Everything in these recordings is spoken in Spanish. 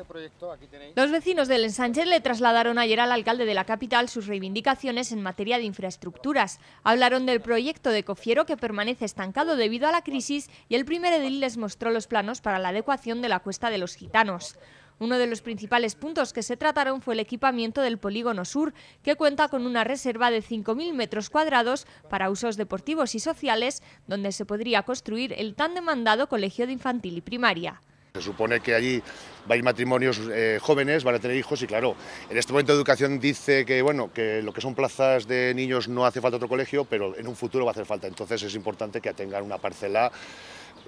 Este los vecinos del ensanche le trasladaron ayer al alcalde de la capital sus reivindicaciones en materia de infraestructuras. Hablaron del proyecto de Cofiero que permanece estancado debido a la crisis y el primer edil les mostró los planos para la adecuación de la Cuesta de los Gitanos. Uno de los principales puntos que se trataron fue el equipamiento del polígono sur, que cuenta con una reserva de 5.000 metros cuadrados para usos deportivos y sociales, donde se podría construir el tan demandado colegio de infantil y primaria. Se supone que allí va a ir matrimonios eh, jóvenes, van a tener hijos y claro, en este momento de educación dice que bueno, que lo que son plazas de niños no hace falta otro colegio, pero en un futuro va a hacer falta. Entonces es importante que tengan una parcela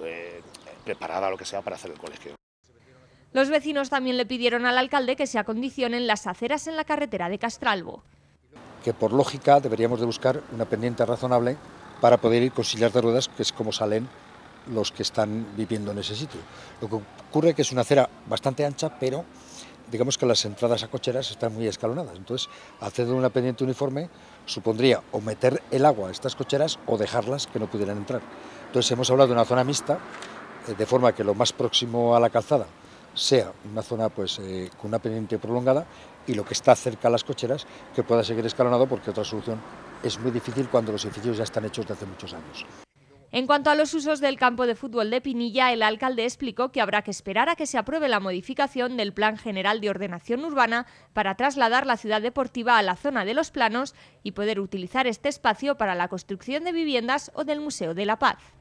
eh, preparada, lo que sea, para hacer el colegio. Los vecinos también le pidieron al alcalde que se acondicionen las aceras en la carretera de Castralbo. Que por lógica deberíamos de buscar una pendiente razonable para poder ir con sillas de ruedas, que es como salen los que están viviendo en ese sitio. Lo que ocurre es que es una acera bastante ancha, pero digamos que las entradas a cocheras están muy escalonadas. Entonces, hacer una pendiente uniforme supondría o meter el agua a estas cocheras o dejarlas que no pudieran entrar. Entonces, hemos hablado de una zona mixta, eh, de forma que lo más próximo a la calzada sea una zona pues, eh, con una pendiente prolongada y lo que está cerca a las cocheras que pueda seguir escalonado porque otra solución es muy difícil cuando los edificios ya están hechos de hace muchos años. En cuanto a los usos del campo de fútbol de Pinilla, el alcalde explicó que habrá que esperar a que se apruebe la modificación del Plan General de Ordenación Urbana para trasladar la ciudad deportiva a la zona de los planos y poder utilizar este espacio para la construcción de viviendas o del Museo de la Paz.